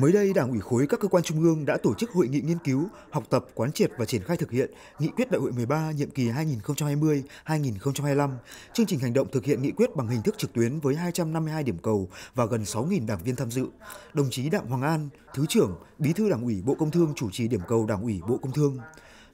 Mới đây, Đảng ủy khối các cơ quan trung ương đã tổ chức hội nghị nghiên cứu, học tập, quán triệt và triển khai thực hiện nghị quyết đại hội 13 nhiệm kỳ 2020-2025, chương trình hành động thực hiện nghị quyết bằng hình thức trực tuyến với 252 điểm cầu và gần 6.000 đảng viên tham dự. Đồng chí Đặng Hoàng An, Thứ trưởng, Bí thư Đảng ủy Bộ Công Thương chủ trì điểm cầu Đảng ủy Bộ Công Thương.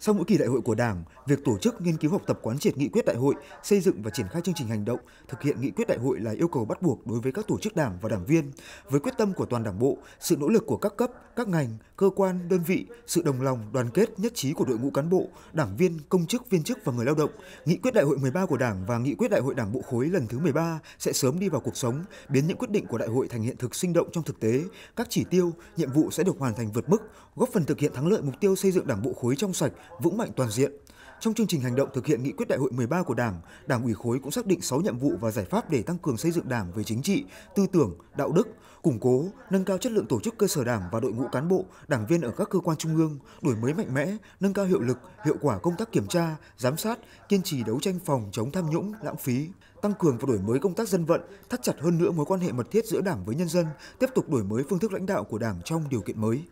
Sau mỗi kỳ đại hội của Đảng, việc tổ chức nghiên cứu học tập quán triệt nghị quyết đại hội, xây dựng và triển khai chương trình hành động thực hiện nghị quyết đại hội là yêu cầu bắt buộc đối với các tổ chức đảng và đảng viên. Với quyết tâm của toàn đảng bộ, sự nỗ lực của các cấp, các ngành, cơ quan, đơn vị, sự đồng lòng, đoàn kết, nhất trí của đội ngũ cán bộ, đảng viên, công chức, viên chức và người lao động, nghị quyết đại hội 13 của Đảng và nghị quyết đại hội Đảng bộ khối lần thứ 13 sẽ sớm đi vào cuộc sống, biến những quyết định của đại hội thành hiện thực sinh động trong thực tế. Các chỉ tiêu, nhiệm vụ sẽ được hoàn thành vượt mức, góp phần thực hiện thắng lợi mục tiêu xây dựng Đảng bộ khối trong sạch, vững mạnh toàn diện. Trong chương trình hành động thực hiện nghị quyết đại hội 13 của Đảng, Đảng ủy khối cũng xác định 6 nhiệm vụ và giải pháp để tăng cường xây dựng Đảng về chính trị, tư tưởng, đạo đức, củng cố, nâng cao chất lượng tổ chức cơ sở Đảng và đội ngũ cán bộ, đảng viên ở các cơ quan trung ương, đổi mới mạnh mẽ, nâng cao hiệu lực, hiệu quả công tác kiểm tra, giám sát, kiên trì đấu tranh phòng chống tham nhũng, lãng phí, tăng cường và đổi mới công tác dân vận, thắt chặt hơn nữa mối quan hệ mật thiết giữa Đảng với nhân dân, tiếp tục đổi mới phương thức lãnh đạo của Đảng trong điều kiện mới.